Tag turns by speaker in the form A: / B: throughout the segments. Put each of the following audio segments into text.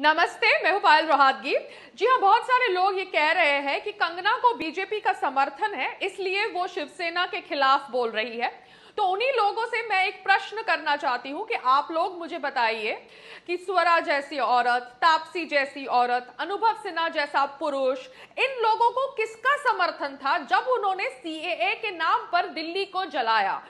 A: नमस्ते मैं हूं पायल रोहातगी जी हाँ बहुत सारे लोग ये कह रहे हैं कि कंगना को बीजेपी का समर्थन है इसलिए वो शिवसेना के खिलाफ बोल रही है तो उन्हीं लोगों से मैं एक प्रश्न करना चाहती हूँ कि आप लोग मुझे बताइए कि स्वरा जैसी औरत तापसी जैसी औरत अनुभव सिन्हा जैसा पुरुष इन लोगों को किसका समर्थन था जब उन्होंने सीएए के नाम पर दिल्ली को जलाया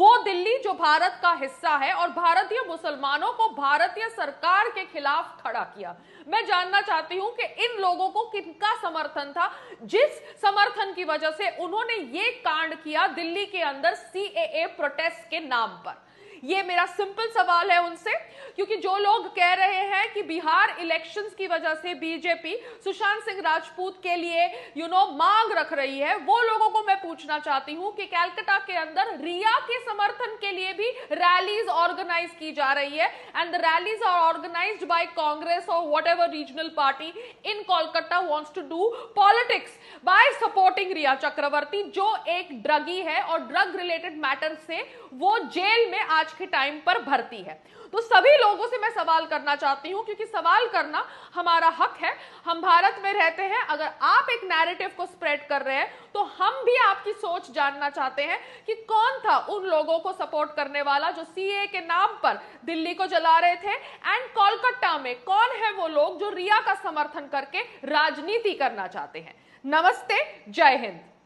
A: वो दिल्ली जो भारत का हिस्सा है और भारतीय मुसलमानों को भारतीय सरकार के
B: खिलाफ खड़ा किया
A: मैं जानना चाहती हूं कि इन लोगों को किनका समर्थन था जिस समर्थन की वजह से उन्होंने ये कांड किया दिल्ली के अंदर सीएए प्रोटेस्ट के नाम पर ये मेरा सिंपल सवाल है उनसे क्योंकि जो लोग कह रहे हैं कि बिहार इलेक्शंस की वजह से बीजेपी सुशांत सिंह राजपूत के लिए यू you नो know, मांग रख रही है वो लोगों को पूछना चाहती हूं कि कैलकटा के अंदर रिया के समर्थन के लिए भी रैलीज ऑर्गेनाइज की जा रही है and the rallies are organise by Congress और whatever regional party in Kolkata wants to do politics by supporting Rhea Chakraborty जो एक ड्रगी है और ड्रग रिलेटेड मैटर से वो जेल में आज के टाइम पर भर्ती है तो सभी लोगों से मैं सवाल करना चाहती हूं क्योंकि सवाल करना हमारा हक है हम भारत में रहते हैं अगर आप एक नैरेटिव को स्प्रेड कर रहे हैं तो हम भी आपकी सोच जानना चाहते हैं कि कौन था उन लोगों को सपोर्ट करने वाला जो सीए के नाम पर दिल्ली को जला रहे थे एंड कोलकाता में कौन है वो लोग जो रिया का समर्थन करके राजनीति करना चाहते हैं नमस्ते जय हिंद